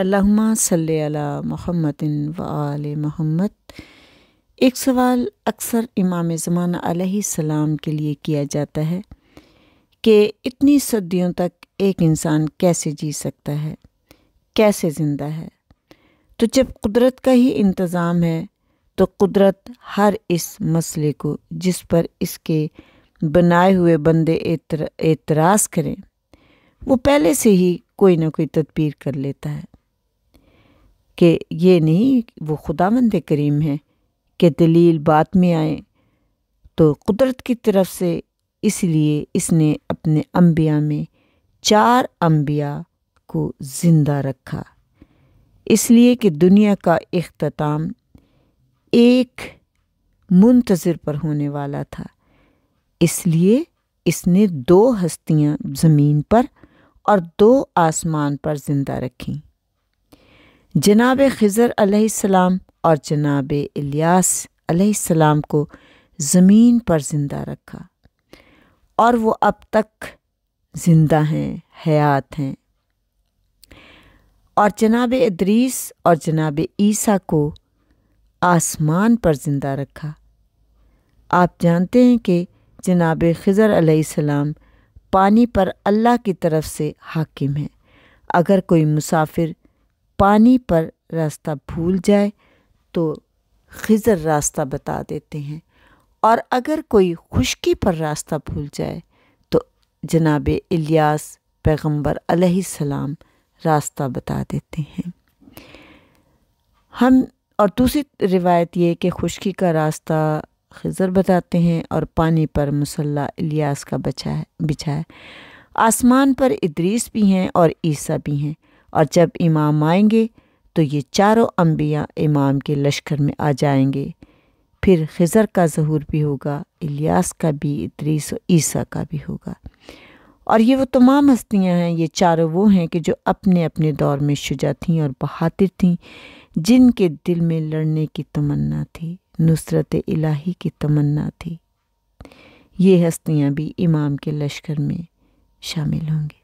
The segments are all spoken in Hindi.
अल्लाहुम्मा सल अला मोहम्मद व आल मोहम्मद एक सवाल अक्सर इमाम ज़मान सलाम के लिए किया जाता है कि इतनी सदियों तक एक इंसान कैसे जी सकता है कैसे ज़िंदा है तो जब कुदरत का ही इंतज़ाम है तो कुदरत हर इस मसले को जिस पर इसके बनाए हुए बंदे एतराज़ करें वो पहले से ही कोई ना कोई तदबीर कर लेता है कि ये नहीं वो ख़ुदा मंद करीम है कि दलील बाद में आए तो कुदरत की तरफ से इसलिए इसने अपने अम्बिया में चार अम्बिया को ज़िंदा रखा इसलिए कि दुनिया का अख्ताम एक मुंतज़र पर होने वाला था इसलिए इसने दो हस्तियाँ ज़मीन पर और दो आसमान पर ज़िंदा रखीं जनाब खज़र अलैहिस्सलाम और जनाब इलियास को ज़मीन पर ज़िंदा रखा और वो अब तक ज़िंदा हैं हयात हैं और जनाब इदरीस और जनाब ईसा को आसमान पर ज़िंदा रखा आप जानते हैं कि जनाब खज़र अलैहिस्सलाम पानी पर अल्लाह की तरफ से हाकिम है अगर कोई मुसाफिर पानी पर रास्ता भूल जाए तो खिज़र रास्ता बता देते हैं और अगर कोई खुशकी पर रास्ता भूल जाए तो जनाब इलियास पैगम्बर सलाम रास्ता बता देते हैं हम और दूसरी रिवायत ये कि खुशकी का रास्ता खिज़र बताते हैं और पानी पर मसल्ला इलियास का बचा है बिछा है आसमान पर इदरीस भी हैं और ईसा भी हैं और जब इमाम आएंगे तो ये चारों अम्बिया इमाम के लश्कर में आ जाएंगे फिर खज़र का जहूर भी होगा इलियास का भी इतरीस और ईसा का भी होगा और ये वो तमाम हस्तियाँ हैं ये चारों वो हैं कि जो अपने अपने दौर में शुजा थीं और बहातिर थीं जिनके दिल में लड़ने की तमन्ना थी नुसरत इलाही की तमन्ना थी ये हस्तियाँ भी इमाम के लश्कर में शामिल होंगी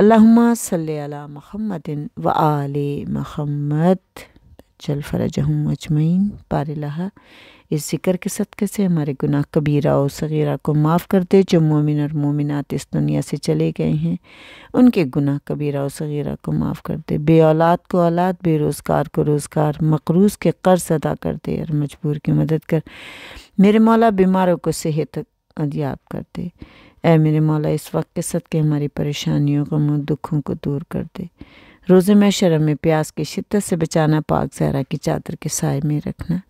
अल्लाहुम्मा सल्ले अला मुहम्मदिन व आल महमद जल फ़रजहम अजमैन पारिल्ला इस ज़िक्र के सदक़े से हमारे गुनाह कबीरा और सगीरा को माफ़ कर दे जो मोमिन और मोमिनत इस दुनिया से चले गए हैं उनके गुनाह कबीरा और सगीरा को माफ़ कर दे बे औलाद को औलाद बेरोज़गार को रोज़गार मकरूज़ के कर्ज़ अदा कर दे और मजबूर की मदद कर मेरे मौला बीमारों को सेहत याब कर दे ए मेरे मौला इस वक्त के सद के हमारी परेशानियों को मुँह दुखों को दूर कर दे रोज़े में शर्म में प्यास की शिद्दत से बचाना पाक जहरा की चादर के साय में रखना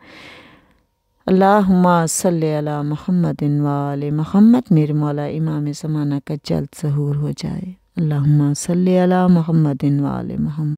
अल्लाहुम्मा सल्ले अला वाल मोहम्मद मेरे मौला इमाम ज़माना का जल्द सहूर हो जाए अल्लाहुम्मा सल्ले अला वाल मोहम्मद